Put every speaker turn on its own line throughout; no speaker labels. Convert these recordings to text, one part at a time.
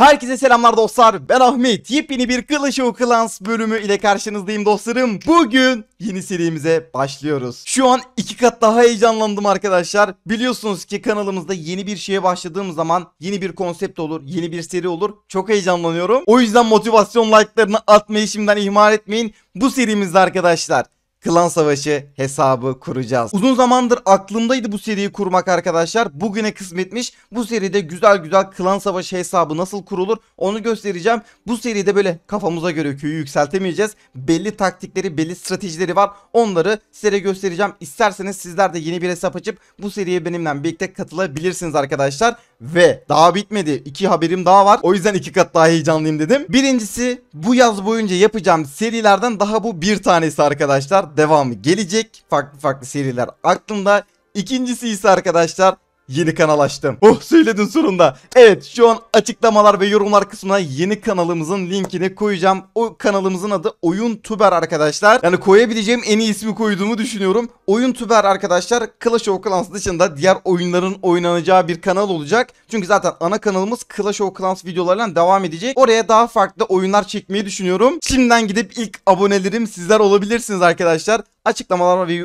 Herkese selamlar dostlar ben Ahmet yepyeni bir Clash of Clans bölümü ile karşınızdayım dostlarım Bugün yeni serimize başlıyoruz Şu an iki kat daha heyecanlandım arkadaşlar Biliyorsunuz ki kanalımızda yeni bir şeye başladığım zaman Yeni bir konsept olur yeni bir seri olur Çok heyecanlanıyorum O yüzden motivasyon like'larını atmayı şimdiden ihmal etmeyin Bu serimizde arkadaşlar klan savaşı hesabı kuracağız. Uzun zamandır aklımdaydı bu seriyi kurmak arkadaşlar. Bugüne kısmetmiş. Bu seride güzel güzel klan savaşı hesabı nasıl kurulur onu göstereceğim. Bu seride böyle kafamıza göre köyü yükseltemeyeceğiz. Belli taktikleri, belli stratejileri var. Onları size göstereceğim. İsterseniz sizler de yeni bir hesap açıp bu seriye benimle birlikte katılabilirsiniz arkadaşlar ve daha bitmedi. İki haberim daha var. O yüzden iki kat daha heyecanlıyım dedim. Birincisi bu yaz boyunca yapacağım serilerden daha bu bir tanesi arkadaşlar. Devamı gelecek. Farklı farklı seriler aklımda. İkincisi ise arkadaşlar yeni kanal açtım. Oh söyledin sonunda. Evet şu an açıklamalar ve yorumlar kısmına yeni kanalımızın linkini koyacağım. O kanalımızın adı Oyun Tuber arkadaşlar. Yani koyabileceğim en iyi ismi koyduğumu düşünüyorum. Oyun Tuber arkadaşlar Clash of Clans dışında diğer oyunların oynanacağı bir kanal olacak. Çünkü zaten ana kanalımız Clash of Clans videolarıyla devam edecek. Oraya daha farklı oyunlar çekmeyi düşünüyorum. Şimdiden gidip ilk abonelerim sizler olabilirsiniz arkadaşlar. Açıklamalar ve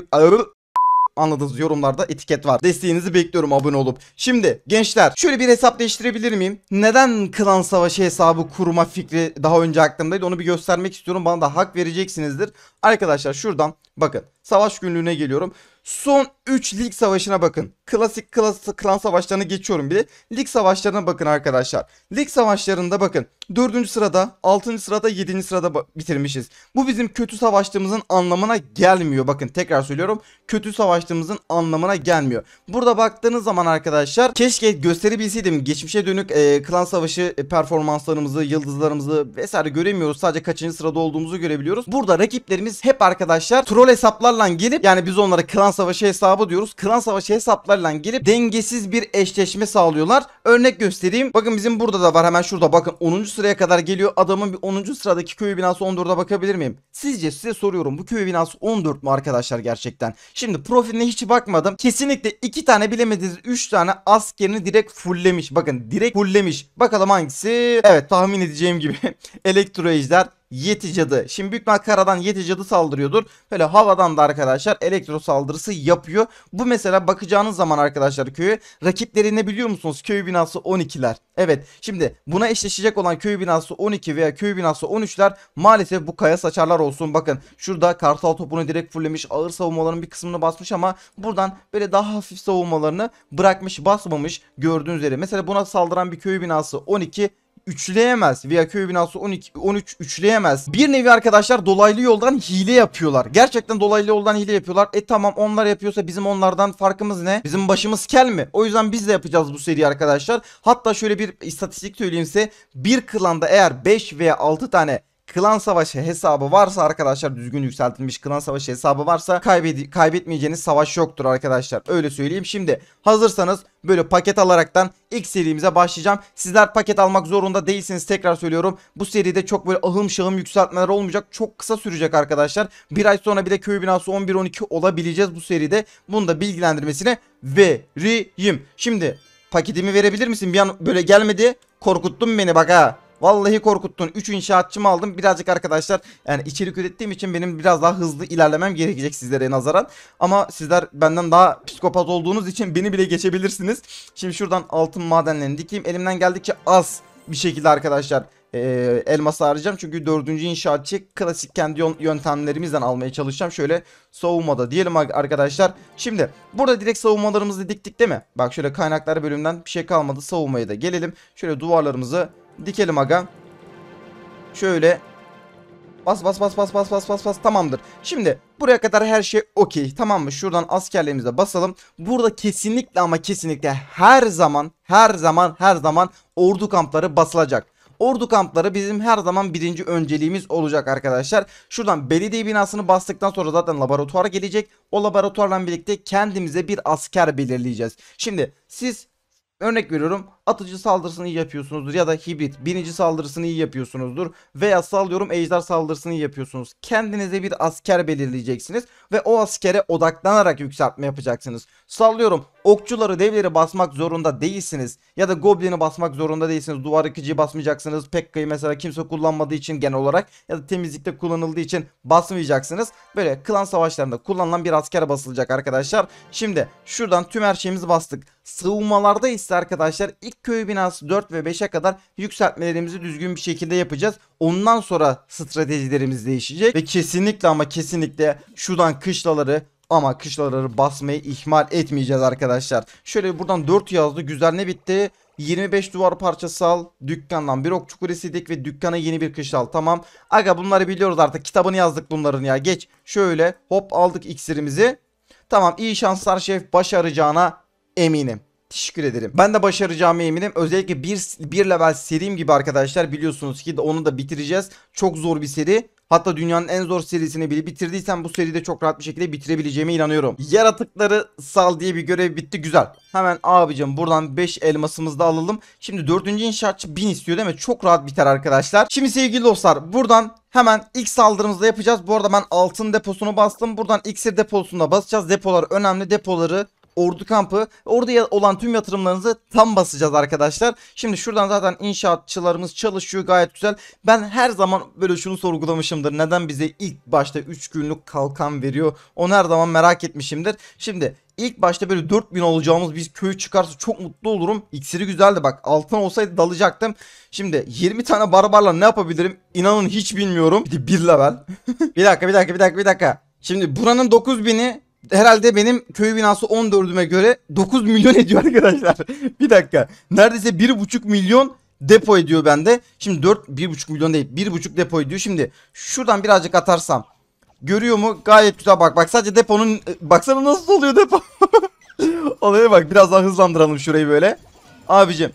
anladığınız yorumlarda etiket var. Desteğinizi bekliyorum abone olup. Şimdi gençler şöyle bir hesap değiştirebilir miyim? Neden klan savaşı hesabı kurma fikri daha önce aklımdaydı onu bir göstermek istiyorum. Bana da hak vereceksinizdir. Arkadaşlar şuradan bakın savaş günlüğüne geliyorum. Son 3 lig savaşına bakın. Klasik klas, klan savaşlarını geçiyorum bile. Lig savaşlarına bakın arkadaşlar. Lig savaşlarında bakın. 4. sırada, 6. sırada, 7. sırada bitirmişiz. Bu bizim kötü savaştığımızın anlamına gelmiyor. Bakın tekrar söylüyorum. Kötü savaştığımızın anlamına gelmiyor. Burada baktığınız zaman arkadaşlar keşke gösterebilseydim. Geçmişe dönük e, klan savaşı e, performanslarımızı, yıldızlarımızı vesaire göremiyoruz. Sadece kaçıncı sırada olduğumuzu görebiliyoruz. Burada rakiplerimiz hep arkadaşlar troll hesaplar hesaplarla gelip yani biz onlara klan savaşı hesabı diyoruz. Klan savaşı hesaplarla gelip dengesiz bir eşleşme sağlıyorlar. Örnek göstereyim. Bakın bizim burada da var hemen şurada bakın 10. sıraya kadar geliyor. Adamın bir 10. sıradaki köy binası 14'e bakabilir miyim? Sizce size soruyorum bu köy binası 14 mu arkadaşlar gerçekten? Şimdi profiline hiç bakmadım. Kesinlikle 2 tane bilemediğiniz 3 tane askerini direkt fulllemiş. Bakın direkt fulllemiş. Bakalım hangisi? Evet tahmin edeceğim gibi. Elektro ejder Yeti Cadı. Şimdi büyük ihtimal karadan Yeti Cadı saldırıyordur. Böyle havadan da arkadaşlar elektro saldırısı yapıyor. Bu mesela bakacağınız zaman arkadaşlar köyü rakipleri ne biliyor musunuz? Köy binası 12'ler. Evet şimdi buna eşleşecek olan köy binası 12 veya köy binası 13'ler maalesef bu kaya saçarlar olsun. Bakın şurada kartal topunu direkt fullemiş. Ağır savunmaların bir kısmını basmış ama buradan böyle daha hafif savunmalarını bırakmış basmamış gördüğünüz üzere. Mesela buna saldıran bir köy binası 12 üçleyemez. Veya köy binası 12, 13 üçleyemez. Bir nevi arkadaşlar dolaylı yoldan hile yapıyorlar. Gerçekten dolaylı yoldan hile yapıyorlar. E tamam onlar yapıyorsa bizim onlardan farkımız ne? Bizim başımız kel mi? O yüzden biz de yapacağız bu seriyi arkadaşlar. Hatta şöyle bir istatistik söyleyeyim size. Bir klanda eğer 5 veya 6 tane klan savaşı hesabı varsa arkadaşlar düzgün yükseltilmiş klan savaşı hesabı varsa kaybedi kaybetmeyeceğiniz savaş yoktur arkadaşlar. Öyle söyleyeyim. Şimdi hazırsanız böyle paket alaraktan ilk serimize başlayacağım. Sizler paket almak zorunda değilsiniz tekrar söylüyorum. Bu seride çok böyle ahım şahım yükseltmeler olmayacak. Çok kısa sürecek arkadaşlar. Bir ay sonra bir de köy binası 11-12 olabileceğiz bu seride. Bunu da bilgilendirmesine veriyim Şimdi paketimi verebilir misin? Bir an böyle gelmedi. Korkuttun beni bak ha. Vallahi korkuttun. 3 inşaatçımı aldım. Birazcık arkadaşlar yani içerik ürettiğim için benim biraz daha hızlı ilerlemem gerekecek sizlere nazaran. Ama sizler benden daha psikopat olduğunuz için beni bile geçebilirsiniz. Şimdi şuradan altın madenlerini dikeyim. Elimden geldikçe az bir şekilde arkadaşlar e, elması harcayacağım. Çünkü dördüncü inşaatçı klasik kendi yöntemlerimizden almaya çalışacağım. Şöyle savunmada diyelim arkadaşlar. Şimdi burada direkt savunmalarımızı diktik değil mi? Bak şöyle kaynakları bölümünden bir şey kalmadı. Savunmaya da gelelim. Şöyle duvarlarımızı Dikelim aga. Şöyle. Bas bas bas bas bas bas bas bas tamamdır. Şimdi buraya kadar her şey okey tamam mı? Şuradan askerlerimize basalım. Burada kesinlikle ama kesinlikle her zaman her zaman her zaman ordu kampları basılacak. Ordu kampları bizim her zaman birinci önceliğimiz olacak arkadaşlar. Şuradan belediye binasını bastıktan sonra zaten laboratuvara gelecek. O laboratuvarla birlikte kendimize bir asker belirleyeceğiz. Şimdi siz örnek veriyorum atıcı saldırısını iyi yapıyorsunuzdur ya da hibrit binici saldırısını iyi yapıyorsunuzdur veya sallıyorum ejder saldırısını iyi yapıyorsunuz. Kendinize bir asker belirleyeceksiniz ve o askere odaklanarak yükseltme yapacaksınız. Sallıyorum okçuları devleri basmak zorunda değilsiniz ya da goblini basmak zorunda değilsiniz. Duvar yıkıcıyı basmayacaksınız. Pekka'yı mesela kimse kullanmadığı için genel olarak ya da temizlikte kullanıldığı için basmayacaksınız. Böyle klan savaşlarında kullanılan bir asker basılacak arkadaşlar. Şimdi şuradan tüm her şeyimizi bastık. Savunmalarda ise arkadaşlar ilk ilk köy binası 4 ve 5'e kadar yükseltmelerimizi düzgün bir şekilde yapacağız. Ondan sonra stratejilerimiz değişecek ve kesinlikle ama kesinlikle şuradan kışlaları ama kışlaları basmayı ihmal etmeyeceğiz arkadaşlar. Şöyle buradan 4 yazdı. Güzel ne bitti? 25 duvar parçası al. Dükkandan bir okçu kulesiydik ve dükkana yeni bir kış al. Tamam. Aga bunları biliyoruz artık. Kitabını yazdık bunların ya. Geç. Şöyle hop aldık iksirimizi. Tamam iyi şanslar şef başaracağına eminim. Teşekkür ederim. Ben de başaracağımı eminim. Özellikle bir, bir level serim gibi arkadaşlar biliyorsunuz ki onu da bitireceğiz. Çok zor bir seri. Hatta dünyanın en zor serisini bile bitirdiysem bu seride çok rahat bir şekilde bitirebileceğime inanıyorum. Yaratıkları sal diye bir görev bitti güzel. Hemen abicim buradan 5 elmasımızı da alalım. Şimdi 4. inşaatçı 1000 istiyor değil mi? Çok rahat biter arkadaşlar. Şimdi sevgili dostlar buradan Hemen ilk saldırımızda yapacağız. Bu arada ben altın deposunu bastım. Buradan iksir deposunu da basacağız. Depolar önemli. Depoları ordu kampı. Orada olan tüm yatırımlarınızı tam basacağız arkadaşlar. Şimdi şuradan zaten inşaatçılarımız çalışıyor gayet güzel. Ben her zaman böyle şunu sorgulamışımdır. Neden bize ilk başta 3 günlük kalkan veriyor? Onu her zaman merak etmişimdir. Şimdi ilk başta böyle 4000 olacağımız bir köy çıkarsa çok mutlu olurum. İksiri güzeldi bak. Altın olsaydı dalacaktım. Şimdi 20 tane barbarla ne yapabilirim? İnanın hiç bilmiyorum. Bir, de bir level. bir dakika bir dakika bir dakika bir dakika. Şimdi buranın 9000'i herhalde benim köy binası 14'üme göre 9 milyon ediyor arkadaşlar. bir dakika. Neredeyse 1,5 milyon depo ediyor bende. Şimdi 4 1,5 milyon değil 1,5 depo ediyor. Şimdi şuradan birazcık atarsam görüyor mu? Gayet güzel bak bak sadece deponun e, baksana nasıl oluyor depo. Olaya bak biraz daha hızlandıralım şurayı böyle. Abicim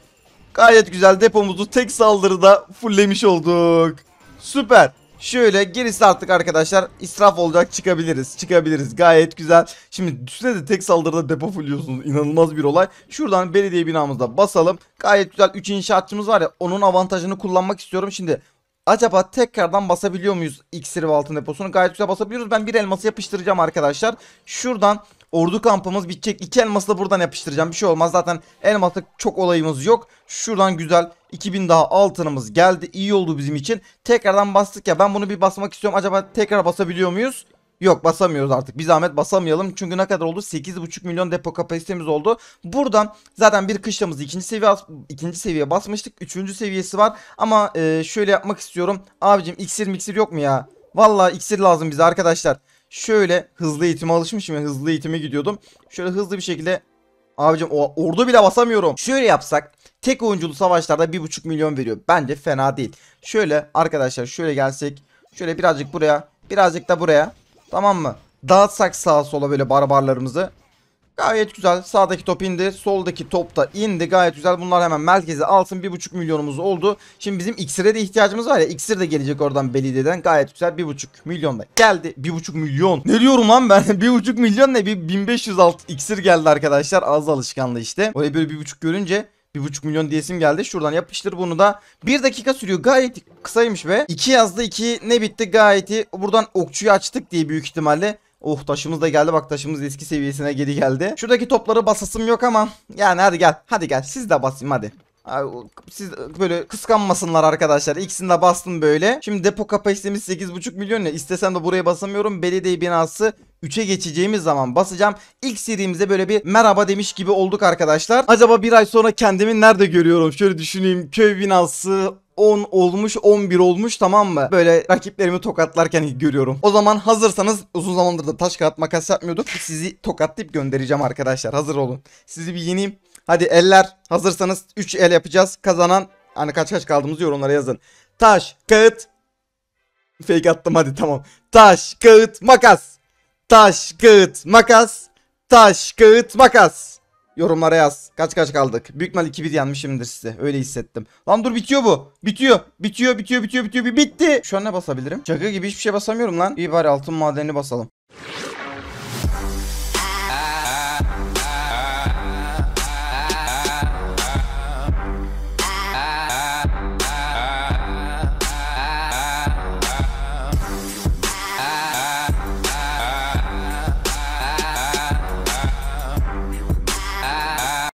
gayet güzel depomuzu tek saldırıda fulllemiş olduk. Süper. Şöyle gerisi artık arkadaşlar israf olacak çıkabiliriz. Çıkabiliriz gayet güzel. Şimdi üstüne de tek saldırıda depo fulluyorsunuz. inanılmaz bir olay. Şuradan belediye binamızda basalım. Gayet güzel 3 inşaatçımız var ya onun avantajını kullanmak istiyorum. Şimdi Acaba tekrardan basabiliyor muyuz iksir ve altın deposunu? Gayet güzel basabiliyoruz. Ben bir elması yapıştıracağım arkadaşlar. Şuradan Ordu kampımız bitecek. İki elması da buradan yapıştıracağım. Bir şey olmaz. Zaten elmaslık çok olayımız yok. Şuradan güzel 2000 daha altınımız geldi. İyi oldu bizim için. Tekrardan bastık ya. Ben bunu bir basmak istiyorum. Acaba tekrar basabiliyor muyuz? Yok basamıyoruz artık. Bir zahmet basamayalım. Çünkü ne kadar oldu? 8,5 milyon depo kapasitemiz oldu. Buradan zaten bir kışlamızı ikinci seviye ikinci seviye basmıştık. Üçüncü seviyesi var. Ama e, şöyle yapmak istiyorum. Abicim iksir miksir yok mu ya? Valla iksir lazım bize arkadaşlar şöyle hızlı eğitime alışmışım ya hızlı eğitime gidiyordum. Şöyle hızlı bir şekilde abicim ordu bile basamıyorum. Şöyle yapsak tek oyunculu savaşlarda 1.5 milyon veriyor. Bence fena değil. Şöyle arkadaşlar şöyle gelsek şöyle birazcık buraya birazcık da buraya tamam mı? Dağıtsak sağa sola böyle barbarlarımızı. Gayet güzel. Sağdaki top indi. Soldaki top da indi. Gayet güzel. Bunlar hemen merkeze alsın. 1.5 milyonumuz oldu. Şimdi bizim iksire de ihtiyacımız var ya. İksir de gelecek oradan belediyeden. Gayet güzel. 1.5 milyon da geldi. 1.5 milyon. Ne diyorum lan ben? 1.5 milyon ne? Bir alt iksir geldi arkadaşlar. Az alışkanlığı işte. Oraya böyle 1.5 görünce bir buçuk milyon diyesim geldi. Şuradan yapıştır bunu da. bir dakika sürüyor. Gayet kısaymış ve iki yazdı iki ne bitti gayet iyi. Buradan okçuyu açtık diye büyük ihtimalle. Oh taşımız da geldi bak taşımız eski seviyesine geri geldi. Şuradaki topları basasım yok ama yani hadi gel hadi gel siz de basayım hadi. Siz böyle kıskanmasınlar arkadaşlar. İkisini de bastım böyle. Şimdi depo kapasitemiz 8.5 milyon ya. İstesem de buraya basamıyorum. Belediye binası 3'e geçeceğimiz zaman basacağım. İlk serimize böyle bir merhaba demiş gibi olduk arkadaşlar. Acaba bir ay sonra kendimi nerede görüyorum? Şöyle düşüneyim. Köy binası 10 olmuş 11 olmuş tamam mı? Böyle rakiplerimi tokatlarken görüyorum. O zaman hazırsanız uzun zamandır da taş kağıt makas yapmıyorduk. Sizi tokatlayıp göndereceğim arkadaşlar. Hazır olun. Sizi bir yeneyim. Hadi eller hazırsanız 3 el yapacağız. Kazanan hani kaç kaç kaldığımızı yorumlara yazın. Taş, kağıt. Fake attım hadi tamam. Taş, kağıt, makas. Taş, kağıt, makas. Taş, kağıt, makas. Yorumlara yaz. Kaç kaç kaldık? Büyük mal 2-1 yenmişimdir size. Öyle hissettim. Lan dur bitiyor bu. Bitiyor. Bitiyor bitiyor bitiyor bitiyor. Bir bitti. Şu an ne basabilirim? Şaka gibi hiçbir şey basamıyorum lan. İyi bari altın madeni basalım.